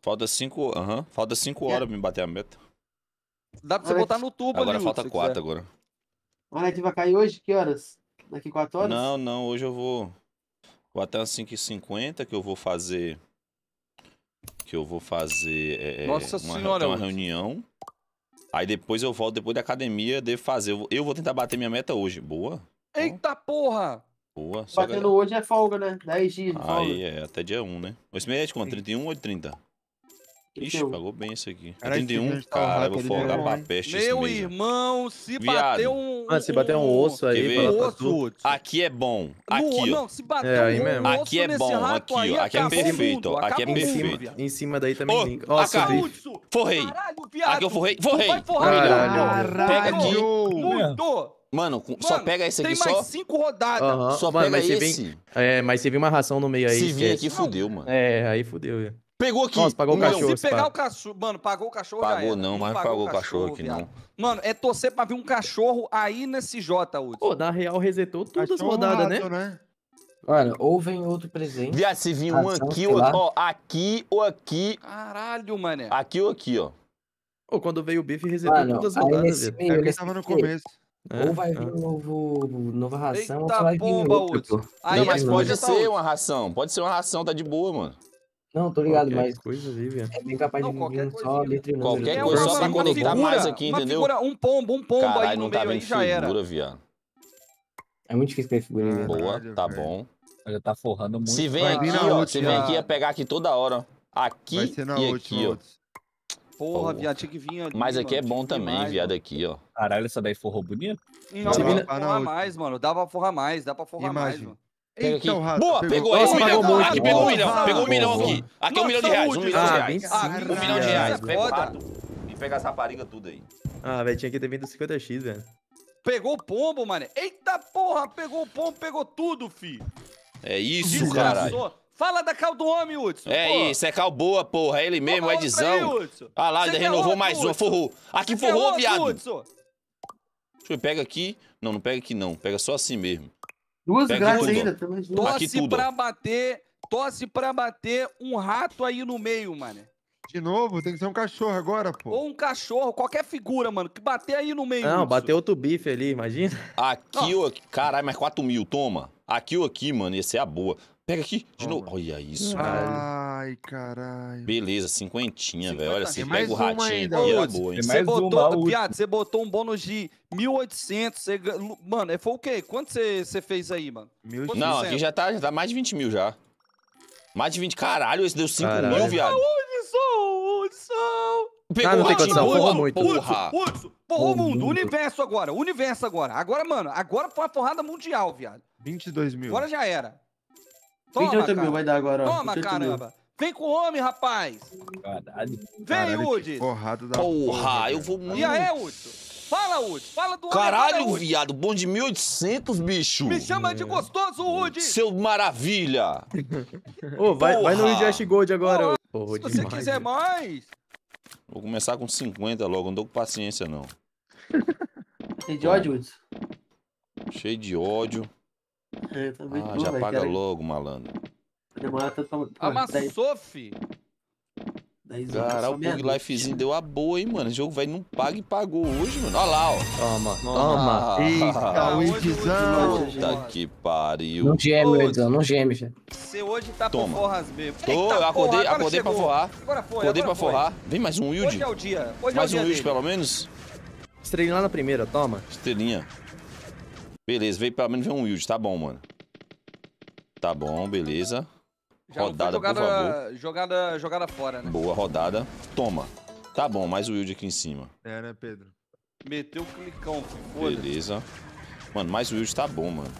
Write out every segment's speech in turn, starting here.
Falta 5 cinco, falta cinco é. horas é. pra me bater a meta. Dá pra você botar no tubo agora ali. Agora falta 4 agora. Olha, que vai cair hoje? Que horas? Daqui 4 horas? Não, não. Hoje eu vou... Vou até umas 5h50 que eu vou fazer... Que eu vou fazer... É, é Nossa uma, senhora. Uma reunião. Aí depois eu volto, depois da academia, devo fazer. Eu vou tentar bater minha meta hoje. Boa. Eita então, porra! Boa. Batendo galera. hoje é folga, né? 10 dias de folga. Aí é, até dia 1, né? Esse mês é de quanto? 31 ou 30? Ixi, pagou bem isso aqui. Caralho, 31, cara, eu vou né? folgar pra peste Meu né? irmão, se bater um... Mano, ah, se bater um osso aí... Um tá osso. Aqui é bom. Aqui, ó. Não, se bater é, aí mesmo. Aqui é bom, aqui, é ó. Aqui é perfeito, ó. Aqui é perfeito. Em cima daí também... Ô, oh, Acari, forrei. Aqui eu forrei, forrei. Caralho. Pega aqui. Muito. Mano, mano, só pega esse aqui só? Tem mais cinco rodadas. Uhum. Só mano, pega esse. Vem, é, mas você viu uma ração no meio aí. Se vir aqui, fudeu, mano. É, aí fudeu. É. Pegou aqui. Nossa, pagou o não, cachorro. Se pegar o cachorro... Mano, pagou o cachorro Pagou não, mas pagou, pagou o cachorro, cachorro aqui viado. não. Mano, é torcer pra vir um cachorro aí nesse J, Hudson. Pô, na real, resetou todas as rodadas, né? né? Mano, ou vem outro presente. Viado, se vir um aqui, ou, ó, aqui ou aqui. Caralho, mané. Aqui ou aqui, ó. Pô, quando veio o bife, resetou todas as rodadas, velho. É que tava no começo. É, ou vai vir é. um novo, nova ração, Eita ou vai vir outro, outra, Aí, ah, mas é pode ser uma ração. Pode ser uma ração, tá de boa, mano. Não, tô ligado, qualquer mas. Coisa É bem capaz não, de vir só letra e Qualquer coisa só pra conectar mais aqui, entendeu? Figura, um pombo, um pombo Caralho, aí no não tá meio, aí já era. viado. É muito difícil ter figurinha. Né? Boa, tá bom. Já tá forrando muito. Se vem aqui, ó. Se vem aqui, ia pegar aqui toda hora. Aqui e aqui, ó. Porra, viado, tinha que vir ali. Mas aqui é mano, é bom também, mais, viado, aqui, ó. Caralho, essa daí forrou bonito. Não, dá né? pra forrar não, mais, mano. Dá pra forrar mais, dá pra forrar mais, mano. Então, Boa, pegou, pegou um milhão. Muito, aqui pegou um milhão, pegou um milhão aqui. Aqui é um milhão de reais, um milhão de reais. Ah, um milhão de reais, é pegado. E pega as raparigas tudo aí. Ah, velho, tinha que ter vindo 50x, velho. Pegou o pombo, mano. Eita porra, pegou o pombo, pegou tudo, fi. É isso, caralho. Fala da cal do homem, Hudson. É porra. isso, é cal boa, porra. É ele mesmo, o Edzão. Edição. Aí, ah lá, ainda renovou outro, mais um, uma, forrou. Aqui Você forrou, viado. Hudson? Deixa eu pega aqui. Não, não pega aqui não. Pega só assim mesmo. Duas pega grátis ainda, pelo Tosse aqui tudo, pra bater, tosse pra bater um rato aí no meio, mano. De novo? Tem que ser um cachorro agora, pô. Ou um cachorro, qualquer figura, mano, que bater aí no meio. Não, bateu outro bife ali, imagina. Aqui, o, caralho, mais 4 mil, toma. Aqui ou aqui, mano, ia ser a boa. Pega aqui, de Toma. novo. Olha isso, cara. Ai, caralho. Beleza, cinquentinha, velho. Olha, você pega o ratinho aqui, é boa, hein? Você botou, viado, você botou um bônus de 1.800, você... Mano, é, foi o quê? Quanto você, fez aí, mano? 1.800. Não, aqui já tá, já tá mais de 20 mil já. Mais de 20, caralho, esse deu 5 caralho. mil, viado. Onde são? Onde são? Pegou ah, não tem condição, porra, muito. Porra. porra, urso, porra, o mundo, o universo agora, universo agora. Agora, mano, agora foi uma porrada mundial, viado. 22 mil. Agora já era. Toma, 28 cara. mil vai dar agora. Ó. Toma, caramba. Mil. Vem com o homem, rapaz. Caralho. Vem, Udes. Porrada da porra. porra eu vou muito. E aí, Udes? Fala, Udes. Fala do Caralho, homem, viado. Bom de 1800, bicho. Me chama é. de gostoso, Udes. Seu maravilha. Ô, oh, vai, vai no Inject Gold agora. Oh, oh, se demais, você quiser mais. Vou começar com 50 logo. Não tô com paciência, não. Cheio de ódio, Udes? Cheio de ódio. É, tá muito ah, bom, já véio, né, paga cara. logo, malandro. Demora tanto pra... Pô, Amassou, fi! 10 horas. Caralho, o Bug Lifezinho deu a boa, hein, mano. O jogo vai não paga e pagou hoje, mano. Olha lá, ó. Toma, toma. toma. Eita, ah, o Wizão. Puta que pariu. Não geme, Wizão, não geme, já. Você hoje tá toma. por forras mesmo. Tô, Eita, eu acordei, acordei pra forrar. Agora foi, Acordei agora pra foi. forrar. Vem mais um Wild. Hoje é o dia. Hoje é mais é o dia um Wild, pelo menos. Estrelinha lá na primeira, toma. Estrelinha. Beleza, veio pelo menos um wild, tá bom, mano. Tá bom, beleza. Já rodada, jogada, por favor. Jogada, jogada fora, né? Boa rodada. Toma. Tá bom, mais o wild aqui em cima. É, né, Pedro? Meteu o clicão, foda Beleza. Mano, mais o wild tá bom, mano.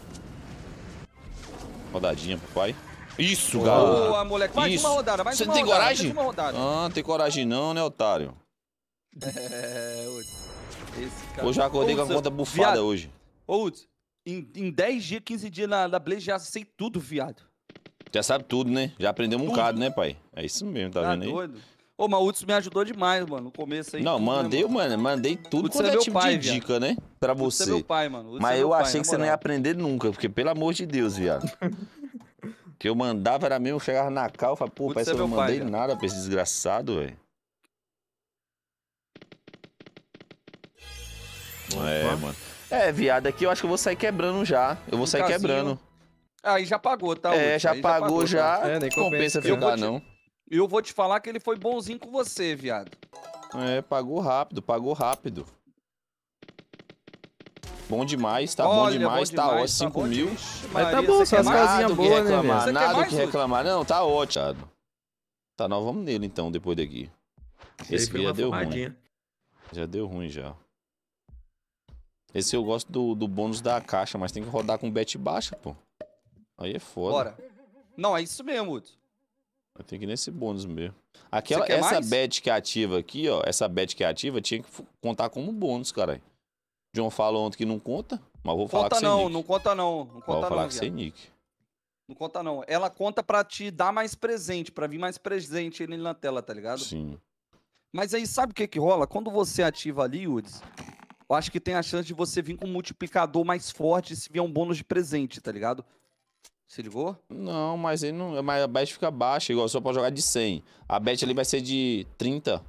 Rodadinha pro pai. Isso, garoto. Boa, moleque. Mais Isso. uma rodada, mais Você uma tem rodada. coragem? Mais uma rodada. Ah, não tem coragem não, né, otário? É, Esse cara... Hoje eu acordei Ouça, com a conta bufada viado. hoje. Ô, em, em 10 dias, 15 dias na, na Blaze, já sei tudo, viado. Já sabe tudo, né? Já aprendeu um tudo. bocado, né, pai? É isso mesmo, tá, tá vendo aí? doido. Ô, mas o Utsu me ajudou demais, mano, no começo aí. Não, né, mandei, né, mano? mandei tudo Hudson quanto é, é tipo pai, de viado. dica, né? Pra é você. é meu pai, mano. mas é eu pai, achei que você não ia aprender nunca, porque pelo amor de Deus, viado. que eu mandava era mesmo, chegava na cal, falava, pô, pai, parece é que eu não mandei nada pra esse desgraçado, velho. É, mano. É, viado, aqui é eu acho que eu vou sair quebrando já. Eu vou sair quebrando. Aí ah, já pagou, tá? É, já pagou já. Tá? É, nem compensa ficar, não. Eu vou te falar que ele foi bonzinho com você, viado. É, pagou rápido, pagou rápido. Bom demais, tá Olha, bom demais, tá ótimo. 5 tá mil. Mas tá bom, só as coisinhas boas, né, Nada que reclamar. Não, tá ótimo. Tá, nós vamos nele então, depois daqui. Esse aqui já deu fumadinha. ruim. Já deu ruim já. Esse eu gosto do, do bônus da caixa, mas tem que rodar com bet baixa, pô. Aí é foda. Bora. Não, é isso mesmo, Uto. Tem que ir nesse bônus mesmo. Aquela, essa mais? bet que é ativa aqui, ó. Essa bet que é ativa tinha que contar como bônus, caralho. John falou ontem que não conta, mas vou falar conta que não, Não conta não, não conta vou não. falar não, sem nick. Não conta não. Ela conta pra te dar mais presente, pra vir mais presente na tela, tá ligado? Sim. Mas aí sabe o que que rola? Quando você ativa ali, Uds, eu acho que tem a chance de você vir com um multiplicador mais forte se vier um bônus de presente, tá ligado? Se ligou? Não, mas ele não. Mas a bet fica baixa, igual só pode jogar de 100. A bet ali vai ser de 30.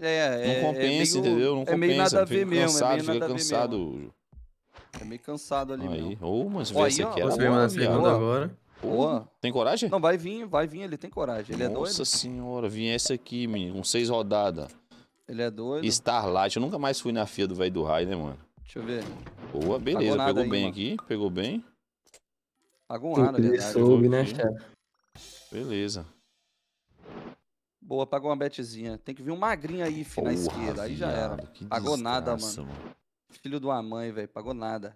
É, é. Não é compensa, é meio, entendeu? Não compensa. É meio é nada a ver mesmo. Cansado, é meio nada fica cansado. Mesmo. É meio cansado ali aí. Ô, oh, mas vê essa aqui. É Posso pegar na segunda agora? Boa. Tem coragem? Não, vai vir, vai vir, ele tem coragem. Ele Nossa é doido. Nossa senhora, vinha essa aqui, menino, com seis rodadas. Ele é doido. Starlight. Eu nunca mais fui na FIA do velho do raio, né, mano? Deixa eu ver. Boa, beleza. Pagou pegou aí, bem mano. aqui, pegou bem. Pagou um ar, na verdade. Soube, né, chefe? Beleza. Boa, pagou uma betezinha. Tem que vir um magrinho aí, filho, Porra, na esquerda. Aí já era. Pagou nada, mano. mano. Filho de uma mãe, velho. Pagou nada.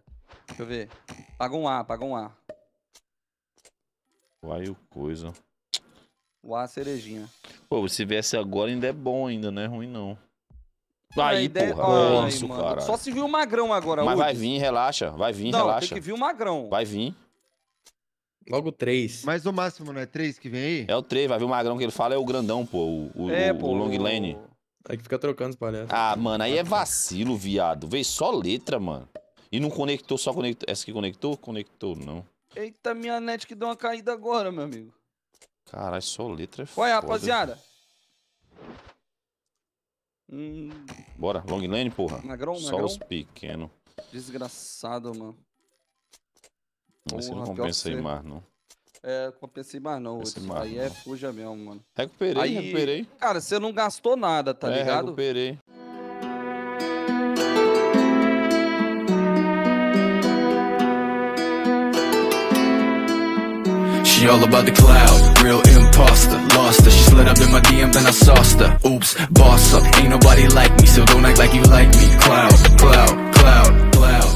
Deixa eu ver. Pagou um A, pagou um A. Uai, o coisa. O A, cerejinha. Pô, se viesse agora ainda é bom ainda, não é ruim não. Aí, porra, é Ai, cara. Só se viu o Magrão agora, Mas vai vir, relaxa. Vai vir, não, relaxa. Não, tem que vir o Magrão. Vai vir. Logo três. Mas o máximo não é três que vem aí? É o três, vai vir o Magrão que ele fala, é o grandão, pô. O, é, o, pô, o Long Lane. Aí que fica trocando os palhaços. Ah, mano, aí é vacilo, viado. Veio só letra, mano. E não conectou, só conectou. Essa que conectou? Conectou, não. Eita, minha net que deu uma caída agora, meu amigo. Caralho, só letra é Ué, foda. Ué, rapaziada. Hum. Bora, long lane, porra. Nagrão, Só os pequenos. Desgraçado, mano. Esse não compensa você... mais, não. É, compensei mais não. Esse aí não. é fuja mesmo, mano. Recuperei, aí, recuperei. Cara, você não gastou nada, tá é, ligado? recuperei. She all about the cloud, real imposter Lost her, she slid up in my DM then I sauced her Oops, boss up, ain't nobody like me So don't act like you like me Cloud, cloud, cloud, cloud